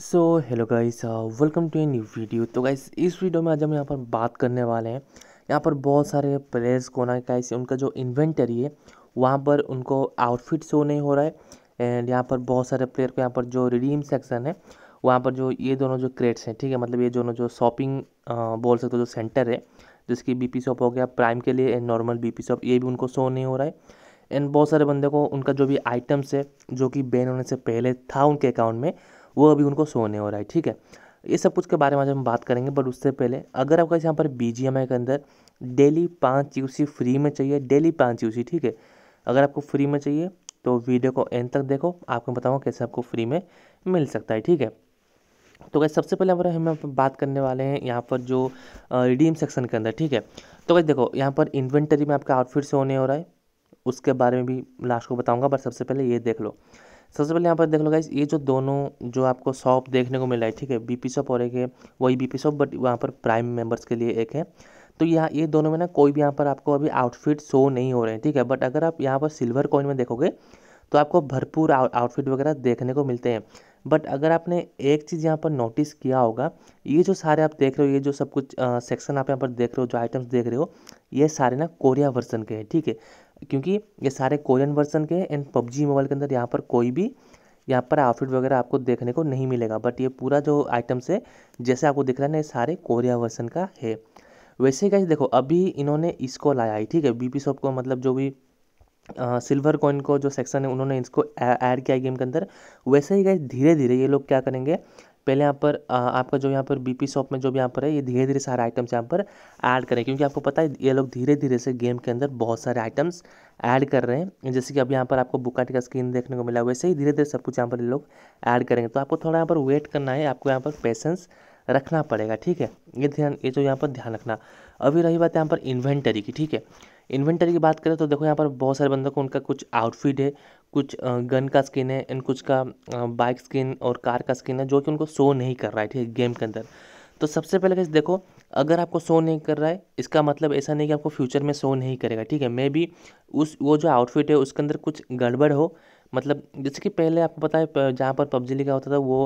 so hello guys welcome to a new video तो guys इस video में आज हम यहाँ पर बात करने वाले हैं यहाँ पर बहुत सारे प्लेयर्स को ना गाइस उनका जो इन्वेंटरी है वहाँ पर उनको आउटफिट शो नहीं हो रहा है एंड यहाँ पर बहुत सारे प्लेयर को यहाँ पर जो रिडीम सेक्शन है वहाँ पर जो ये दोनों जो क्रेट्स हैं ठीक है मतलब ये दोनों जो शॉपिंग uh, बोल सकते हो जो सेंटर है जिसकी बी शॉप हो गया प्राइम के लिए एंड नॉर्मल बी शॉप ये भी उनको शो नहीं हो रहा है एंड बहुत सारे बंदे को उनका जो भी आइटम्स है जो कि बैन होने से पहले था उनके अकाउंट में वो अभी उनको सोने हो रहा है ठीक है ये सब कुछ के बारे में आज हम बात करेंगे बट उससे पहले अगर आपका यहाँ पर बी जी एम आई के अंदर डेली पाँच यू सी फ्री में चाहिए डेली पाँच यू ठीक है अगर आपको फ्री में चाहिए तो वीडियो को एंड तक देखो आपको बताऊँगा कैसे आपको फ्री में मिल सकता है ठीक है तो गैस सबसे पहले हमारा हम बात करने वाले हैं यहाँ पर जो रिडीम सेक्शन के अंदर ठीक है तो गैस देखो यहाँ पर इन्वेंटरी में आपका आउटफिट से होने हो रहा है उसके बारे में भी लास्ट को बताऊँगा बट सबसे पहले ये देख लो सबसे पहले यहाँ पर देख लो गाइस ये जो दोनों जो आपको शॉप देखने को मिल रहा है ठीक है बीपी शॉप और एक है वही बीपी शॉप बट वहाँ पर प्राइम मेंबर्स के लिए एक है तो यहाँ ये दोनों में ना कोई भी यहाँ पर आपको अभी आउटफिट शो नहीं हो रहे हैं ठीक है बट अगर आप यहाँ पर सिल्वर कॉइन में देखोगे तो आपको भरपूर आउटफिट वगैरह देखने को मिलते हैं बट अगर आपने एक चीज़ यहाँ पर नोटिस किया होगा ये जो सारे आप देख रहे हो ये जो सब कुछ सेक्शन आप यहाँ पर देख रहे हो जो आइटम्स देख रहे हो ये सारे ना कोरिया वर्जन के हैं ठीक है क्योंकि ये सारे कोरियन वर्सन के एंड पबजी मोबाइल के अंदर यहाँ पर कोई भी यहाँ पर आउटफिट वगैरह आपको देखने को नहीं मिलेगा बट ये पूरा जो आइटम्स है जैसे आपको दिख रहा है ना ये सारे कोरिया वर्सन का है वैसे कैसे देखो अभी इन्होंने इसको लाया है ठीक है बीपी शॉप को मतलब जो भी सिल्वर कॉइन को जो सेक्शन है उन्होंने इसको ऐड किया गेम के अंदर वैसे ही गए धीरे धीरे ये लोग क्या करेंगे पहले यहाँ पर आपका जो यहाँ पर बीपी शॉप में जो भी यहाँ पर है ये धीरे धीरे सारे आइटम्स यहाँ पर ऐड करें क्योंकि आपको पता है ये लोग धीरे धीरे से गेम के अंदर बहुत सारे आइटम्स ऐड कर रहे हैं जैसे कि अब यहाँ पर आपको बुकाट का स्क्रीन देखने को मिला वैसे ही धीरे धीरे सब कुछ यहाँ पर ये लोग ऐड करेंगे तो आपको थोड़ा यहाँ पर वेट करना है आपको यहाँ पर पेशेंस रखना पड़ेगा ठीक है ये ध्यान ये जो तो यहाँ पर ध्यान रखना अभी रही बात यहाँ पर इन्वेंटरी की ठीक है इन्वेंटरी की बात करें तो देखो यहाँ पर बहुत सारे बंदों को उनका कुछ आउटफिट है कुछ गन का स्किन है एंड कुछ का बाइक स्किन और कार का स्किन है जो कि उनको शो नहीं कर रहा है ठीक है गेम के अंदर तो सबसे पहले कैसे देखो अगर आपको शो नहीं कर रहा है इसका मतलब ऐसा नहीं कि आपको फ्यूचर में शो नहीं करेगा ठीक है मे बी उस वो जो आउटफिट है उसके अंदर कुछ गड़बड़ हो मतलब जैसे कि पहले आपको पता है जहाँ पर पबजी लिखा होता था वो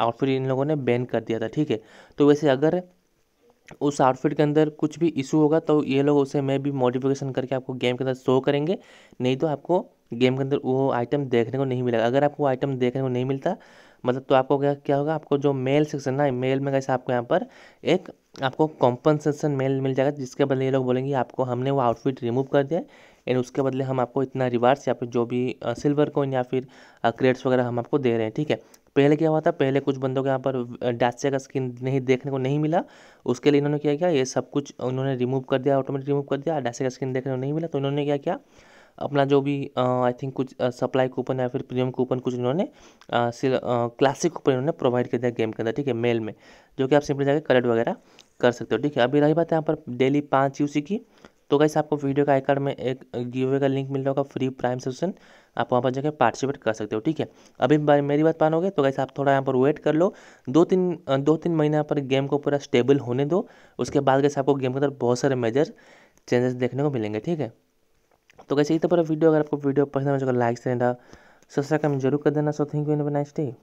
आउटफिट इन लोगों ने बैन कर दिया था ठीक है तो वैसे अगर उस आउटफिट के अंदर कुछ भी इशू होगा तो ये लोग उसे मैं भी मॉडिफिकेशन करके आपको गेम के अंदर शो करेंगे नहीं तो आपको गेम के अंदर वो आइटम देखने को नहीं मिलेगा अगर आपको आइटम देखने को नहीं मिलता मतलब तो आपको क्या क्या होगा आपको जो मेल सेक्शन ना मेल में कैसे आपको यहाँ पर एक आपको कॉम्पनसेशन मेल मिल जाएगा जिसके बदले ये लोग बोलेंगे आपको हमने वो आउटफिट रिमूव कर दिया एंड उसके बदले हम आपको इतना रिवार्ड्स या फिर जो भी सिल्वर को या फिर क्रेड्स वगैरह हम आपको दे रहे हैं ठीक है पहले क्या हुआ था पहले कुछ बंदों के यहाँ पर डाचिया का स्किन नहीं देखने को नहीं मिला उसके लिए इन्होंने क्या किया ये सब कुछ उन्होंने रिमूव कर दिया ऑटोमेटिक रिमूव कर दिया डाचिया का स्किन देखने को नहीं मिला तो इन्होंने क्या किया अपना जो भी आई थिंक कुछ सप्लाई कूपन या फिर प्रीमियम कूपन कुछ इन्होंने क्लासिक कूपन इन्होंने प्रोवाइड कर दिया गेम के अंदर ठीक है मेल में जो कि आप सिंपली जाकर कलेक्ट वगैरह कर सकते हो ठीक है अभी रही बात यहाँ पर डेली पाँच यूसी की तो कैसे आपको वीडियो का आइकार में एक गिवे का लिंक मिल रहा होगा फ्री प्राइम सेशन आप वहाँ पर जाकर पार्टिसिपेट कर सकते हो ठीक है अभी मेरी बात मानोगे तो कैसे आप थोड़ा यहाँ पर वेट कर लो दो तीन दो तीन महीना पर गेम को पूरा स्टेबल होने दो उसके बाद कैसे आपको गेम के अंदर बहुत सारे मेजर चेंजेस देखने को मिलेंगे ठीक है तो कैसे इतना पूरा वीडियो अगर आपको वीडियो पसंद आ तो लाइक से सब्सक्राइब जरूर कर देना सो थैंक यू नाइस ठीक